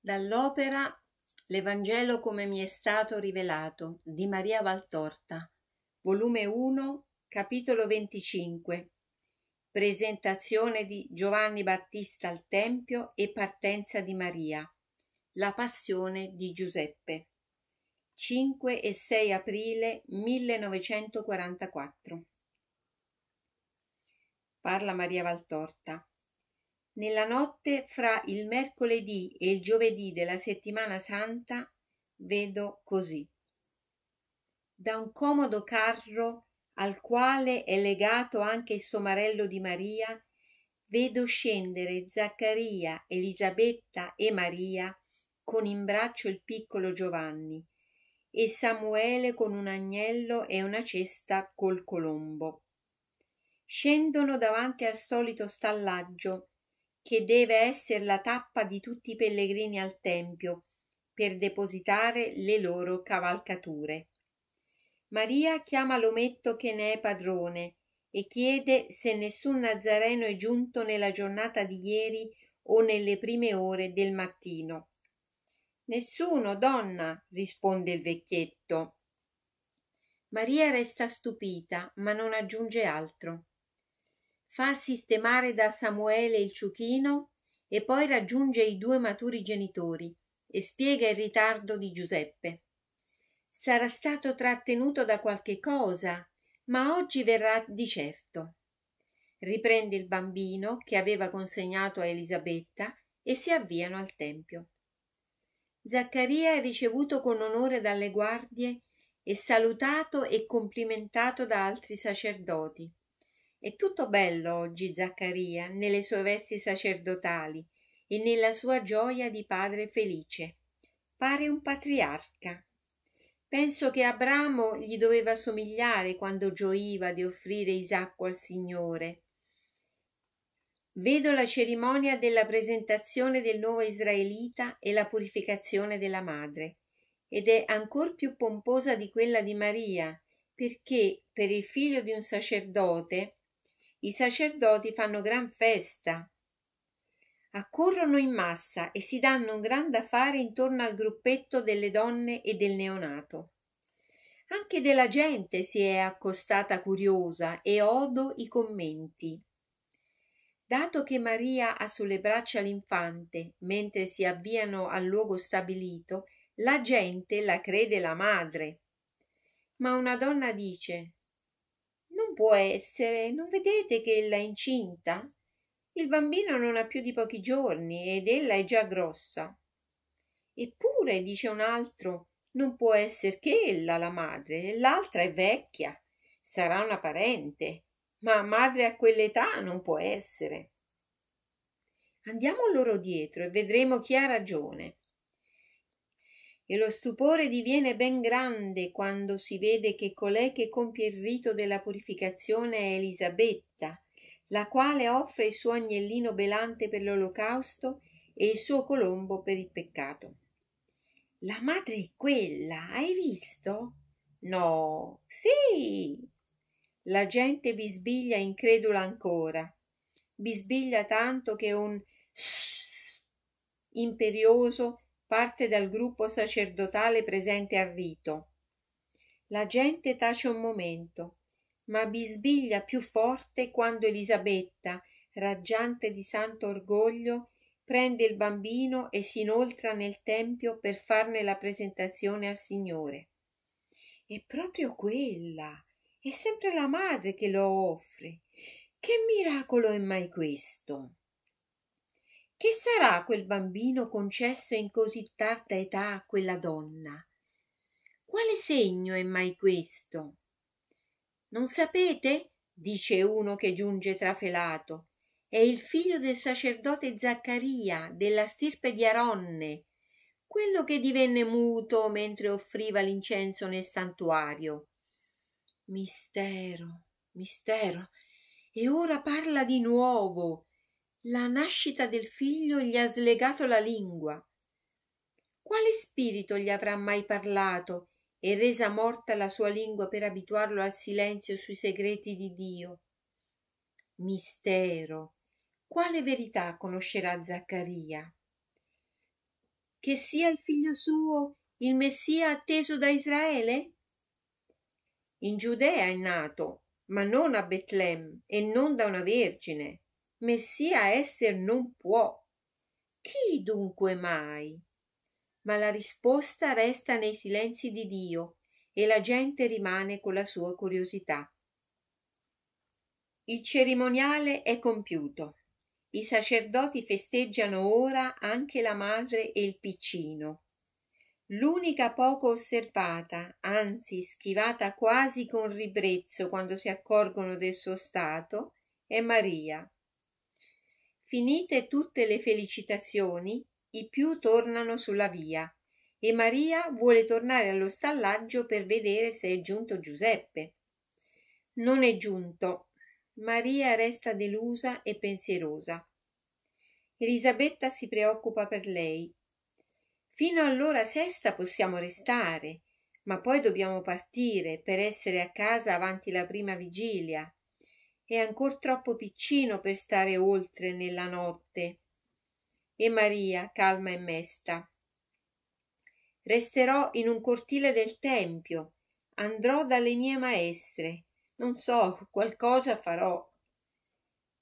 Dall'opera L'Evangelo come mi è stato rivelato di Maria Valtorta, volume 1, capitolo 25. Presentazione di Giovanni Battista al Tempio e partenza di Maria. La passione di Giuseppe. 5 e 6 aprile 1944. Parla Maria Valtorta. Nella notte fra il mercoledì e il giovedì della settimana santa vedo così. Da un comodo carro al quale è legato anche il somarello di Maria, vedo scendere Zaccaria, Elisabetta e Maria con in braccio il piccolo Giovanni e Samuele con un agnello e una cesta col colombo. Scendono davanti al solito stallaggio che deve essere la tappa di tutti i pellegrini al tempio per depositare le loro cavalcature. Maria chiama l'ometto che ne è padrone e chiede se nessun nazareno è giunto nella giornata di ieri o nelle prime ore del mattino. Nessuno, donna, risponde il vecchietto. Maria resta stupita, ma non aggiunge altro fa sistemare da Samuele il ciuchino e poi raggiunge i due maturi genitori e spiega il ritardo di Giuseppe. Sarà stato trattenuto da qualche cosa, ma oggi verrà di certo. Riprende il bambino che aveva consegnato a Elisabetta e si avviano al tempio. Zaccaria è ricevuto con onore dalle guardie e salutato e complimentato da altri sacerdoti. È tutto bello oggi Zaccaria nelle sue vesti sacerdotali e nella sua gioia di padre felice. Pare un patriarca. Penso che Abramo gli doveva somigliare quando gioiva di offrire Isacco al Signore. Vedo la cerimonia della presentazione del nuovo israelita e la purificazione della madre, ed è ancor più pomposa di quella di Maria, perché per il figlio di un sacerdote i sacerdoti fanno gran festa. Accorrono in massa e si danno un gran da fare intorno al gruppetto delle donne e del neonato. Anche della gente si è accostata curiosa e odo i commenti. Dato che Maria ha sulle braccia l'infante mentre si avviano al luogo stabilito, la gente la crede la madre. Ma una donna dice può essere non vedete che ella è incinta il bambino non ha più di pochi giorni ed ella è già grossa eppure dice un altro non può esser che ella la madre l'altra è vecchia sarà una parente ma madre a quell'età non può essere andiamo loro dietro e vedremo chi ha ragione e lo stupore diviene ben grande quando si vede che colei che compie il rito della purificazione è Elisabetta, la quale offre il suo agnellino belante per l'olocausto e il suo colombo per il peccato. La madre è quella, hai visto? No, sì. La gente bisbiglia incredula ancora. Bisbiglia tanto che un imperioso parte dal gruppo sacerdotale presente al rito. La gente tace un momento, ma bisbiglia più forte quando Elisabetta, raggiante di santo orgoglio, prende il bambino e si inoltra nel tempio per farne la presentazione al Signore. È proprio quella, è sempre la madre che lo offre. Che miracolo è mai questo? che sarà quel bambino concesso in così tarda età a quella donna quale segno è mai questo non sapete dice uno che giunge trafelato è il figlio del sacerdote Zaccaria della stirpe di Aronne, quello che divenne muto mentre offriva l'incenso nel santuario. Mistero, mistero. E ora parla di nuovo. La nascita del figlio gli ha slegato la lingua. Quale spirito gli avrà mai parlato e resa morta la sua lingua per abituarlo al silenzio sui segreti di Dio? Mistero. Quale verità conoscerà Zaccaria? Che sia il figlio suo il Messia atteso da Israele? In Giudea è nato, ma non a Betlem e non da una vergine messia esser non può chi dunque mai ma la risposta resta nei silenzi di dio e la gente rimane con la sua curiosità il cerimoniale è compiuto i sacerdoti festeggiano ora anche la madre e il piccino l'unica poco osservata, anzi schivata quasi con ribrezzo quando si accorgono del suo stato, è Maria, Finite tutte le felicitazioni, i più tornano sulla via e Maria vuole tornare allo stallaggio per vedere se è giunto Giuseppe. Non è giunto. Maria resta delusa e pensierosa. Elisabetta si preoccupa per lei. Fino all'ora sesta possiamo restare, ma poi dobbiamo partire per essere a casa avanti la prima vigilia è ancor troppo piccino per stare oltre nella notte. E Maria, calma e mesta. Resterò in un cortile del tempio, andrò dalle mie maestre, non so, qualcosa farò.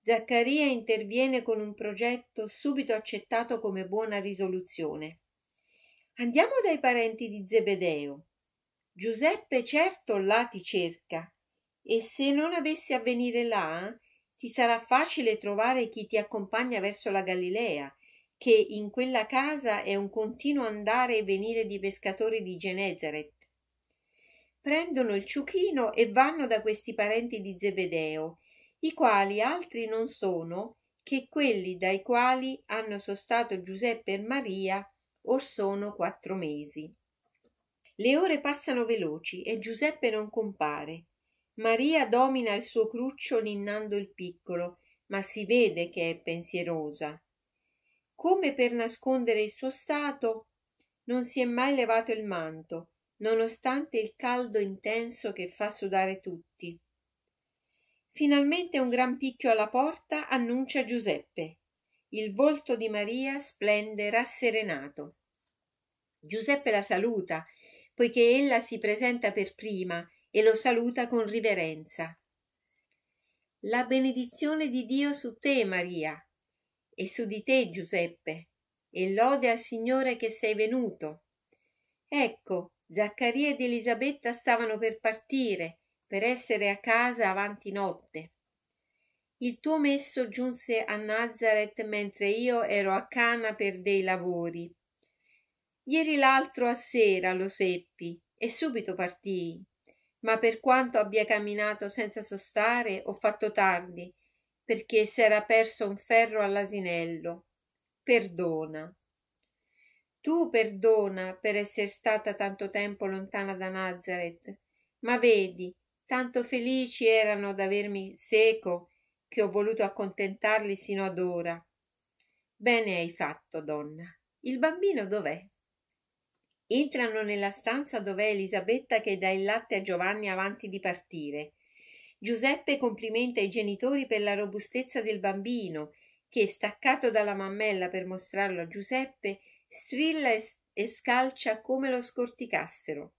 Zaccaria interviene con un progetto subito accettato come buona risoluzione. Andiamo dai parenti di Zebedeo. Giuseppe certo là ti cerca e se non avessi a venire là, ti sarà facile trovare chi ti accompagna verso la Galilea, che in quella casa è un continuo andare e venire di pescatori di Genezaret. Prendono il ciuchino e vanno da questi parenti di Zebedeo, i quali altri non sono che quelli dai quali hanno sostato Giuseppe e Maria or sono quattro mesi. Le ore passano veloci e Giuseppe non compare. Maria domina il suo cruccio ninnando il piccolo, ma si vede che è pensierosa. Come per nascondere il suo stato, non si è mai levato il manto, nonostante il caldo intenso che fa sudare tutti. Finalmente un gran picchio alla porta annuncia Giuseppe. Il volto di Maria splende rasserenato. Giuseppe la saluta, poiché ella si presenta per prima e lo saluta con riverenza. La benedizione di Dio su te, Maria, e su di te, Giuseppe, e lode al Signore che sei venuto. Ecco, Zaccaria ed Elisabetta stavano per partire, per essere a casa avanti notte. Il tuo messo giunse a Nazareth mentre io ero a Cana per dei lavori. Ieri l'altro a sera lo seppi e subito partii ma per quanto abbia camminato senza sostare ho fatto tardi perché s'era perso un ferro all'asinello perdona tu perdona per esser stata tanto tempo lontana da Nazareth ma vedi tanto felici erano d'avermi seco che ho voluto accontentarli sino ad ora bene hai fatto donna il bambino dov'è Entrano nella stanza dov'è Elisabetta che dà il latte a Giovanni avanti di partire. Giuseppe complimenta i genitori per la robustezza del bambino che, staccato dalla mammella per mostrarlo a Giuseppe, strilla e, e scalcia come lo scorticassero.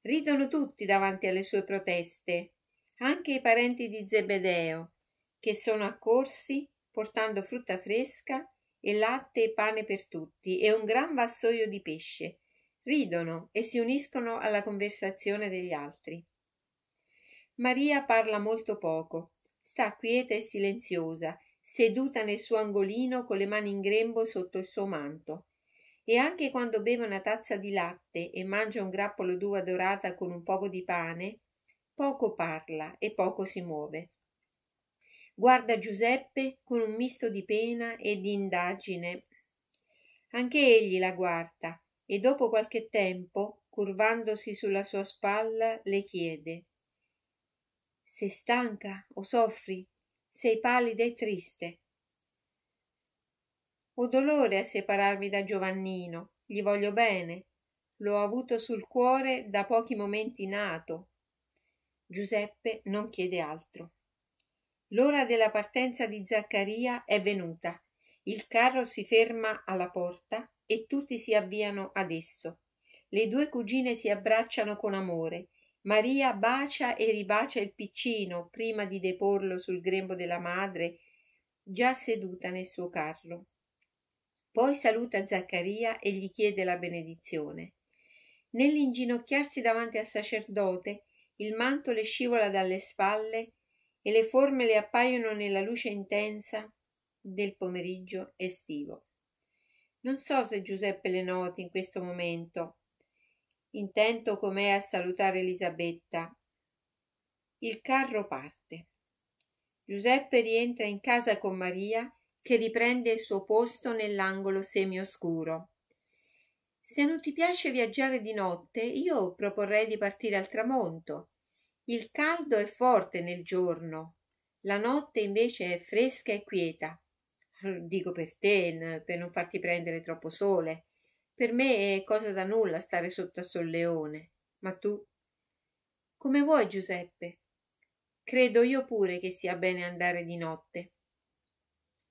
Ridono tutti davanti alle sue proteste, anche i parenti di Zebedeo, che sono accorsi portando frutta fresca e latte e pane per tutti e un gran vassoio di pesce. Ridono e si uniscono alla conversazione degli altri. Maria parla molto poco, sta quieta e silenziosa, seduta nel suo angolino con le mani in grembo sotto il suo manto. E anche quando beve una tazza di latte e mangia un grappolo d'uva dorata con un poco di pane, poco parla e poco si muove guarda Giuseppe con un misto di pena e di indagine. Anche egli la guarda e dopo qualche tempo, curvandosi sulla sua spalla, le chiede Sei stanca o soffri? Sei pallida e triste. Ho dolore a separarmi da Giovannino, gli voglio bene. L'ho avuto sul cuore da pochi momenti nato. Giuseppe non chiede altro. L'ora della partenza di Zaccaria è venuta. Il carro si ferma alla porta e tutti si avviano ad esso. Le due cugine si abbracciano con amore. Maria bacia e ribacia il piccino prima di deporlo sul grembo della madre, già seduta nel suo carro. Poi saluta Zaccaria e gli chiede la benedizione. Nell'inginocchiarsi davanti al sacerdote, il manto le scivola dalle spalle e le forme le appaiono nella luce intensa del pomeriggio estivo. Non so se Giuseppe le noti in questo momento, intento com'è a salutare Elisabetta. Il carro parte. Giuseppe rientra in casa con Maria che riprende il suo posto nell'angolo semioscuro. Se non ti piace viaggiare di notte, io proporrei di partire al tramonto il caldo è forte nel giorno la notte invece è fresca e quieta dico per te per non farti prendere troppo sole per me è cosa da nulla stare sotto a solleone ma tu come vuoi giuseppe credo io pure che sia bene andare di notte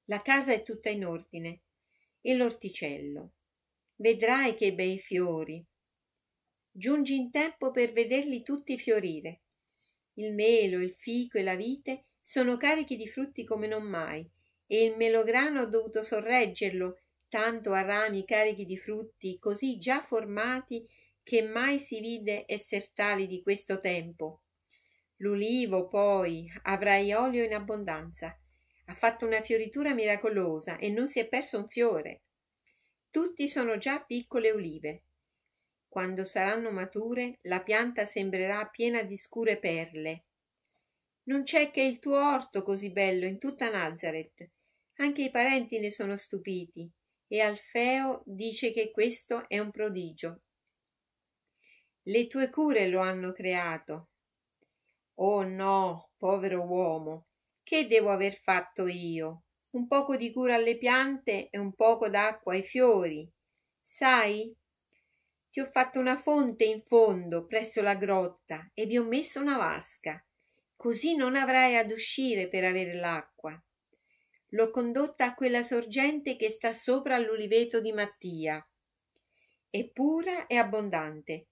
la casa è tutta in ordine e l'orticello vedrai che bei fiori giungi in tempo per vederli tutti fiorire il melo, il fico e la vite sono carichi di frutti come non mai, e il melograno ha dovuto sorreggerlo, tanto a rami carichi di frutti così già formati che mai si vide esser tali di questo tempo. L'ulivo, poi, avrai olio in abbondanza. Ha fatto una fioritura miracolosa e non si è perso un fiore. Tutti sono già piccole ulive quando saranno mature, la pianta sembrerà piena di scure perle. Non c'è che il tuo orto così bello in tutta Nazareth. Anche i parenti ne sono stupiti, e Alfeo dice che questo è un prodigio. Le tue cure lo hanno creato. Oh no, povero uomo, che devo aver fatto io? Un poco di cura alle piante e un poco d'acqua ai fiori. Sai, ti ho fatto una fonte in fondo, presso la grotta, e vi ho messo una vasca. Così non avrai ad uscire per avere l'acqua. L'ho condotta a quella sorgente che sta sopra all'uliveto di Mattia. È pura e abbondante.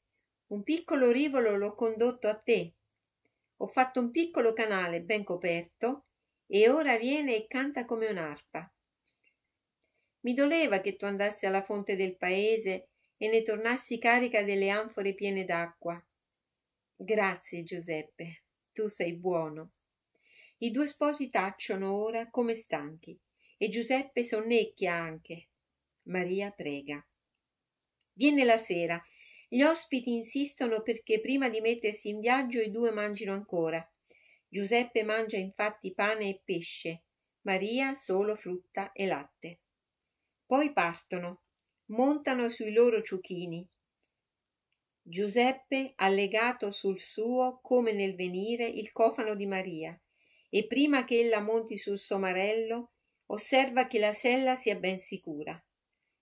Un piccolo rivolo l'ho condotto a te. Ho fatto un piccolo canale ben coperto e ora viene e canta come un'arpa. Mi doleva che tu andassi alla fonte del paese e ne tornassi carica delle anfore piene d'acqua. Grazie, Giuseppe, tu sei buono. I due sposi tacciono ora come stanchi e Giuseppe sonnecchia anche. Maria prega. Viene la sera. Gli ospiti insistono perché prima di mettersi in viaggio i due mangino ancora. Giuseppe mangia infatti pane e pesce, Maria solo frutta e latte. Poi partono montano sui loro ciuchini. Giuseppe ha legato sul suo, come nel venire, il cofano di Maria e prima che ella monti sul somarello osserva che la sella sia ben sicura.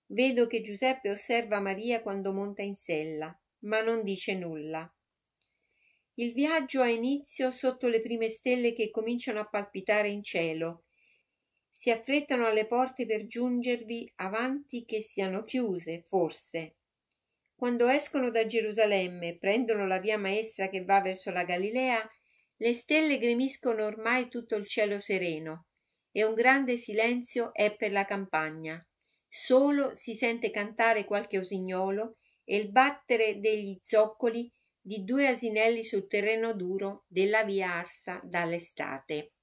Vedo che Giuseppe osserva Maria quando monta in sella, ma non dice nulla. Il viaggio ha inizio sotto le prime stelle che cominciano a palpitare in cielo si affrettano alle porte per giungervi avanti che siano chiuse, forse. Quando escono da Gerusalemme e prendono la via maestra che va verso la Galilea, le stelle gremiscono ormai tutto il cielo sereno e un grande silenzio è per la campagna. Solo si sente cantare qualche usignolo e il battere degli zoccoli di due asinelli sul terreno duro della via arsa dall'estate.